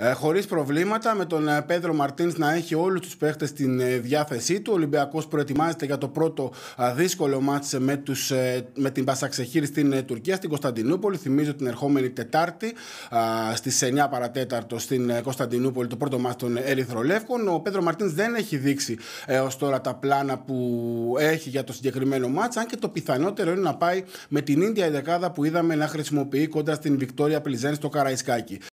Ε, χωρίς προβλήματα, με τον ε, Πέδρο Μαρτίν να έχει όλους τους παίχτες στην ε, διάθεσή του. Ο Ολυμπιακός προετοιμάζεται για το πρώτο δύσκολο μάτσε με, με την Πασαξεχήρη στην Τουρκία, στην Κωνσταντινούπολη. Θυμίζω την ερχόμενη Τετάρτη στι 9 παρατέταρτο στην Κωνσταντινούπολη το πρώτο μάτσε των Ερυθρολεύκων. Ο Πέδρο Μαρτίν δεν έχει δείξει έω τώρα τα πλάνα που έχει για το συγκεκριμένο μάτσα, αν και το πιθανότερο είναι να πάει με την ίδια δεκάδα που είδαμε να χρησιμοποιεί κοντά στην Βικτόρια Πλιζέν στο Καραϊσκάκι.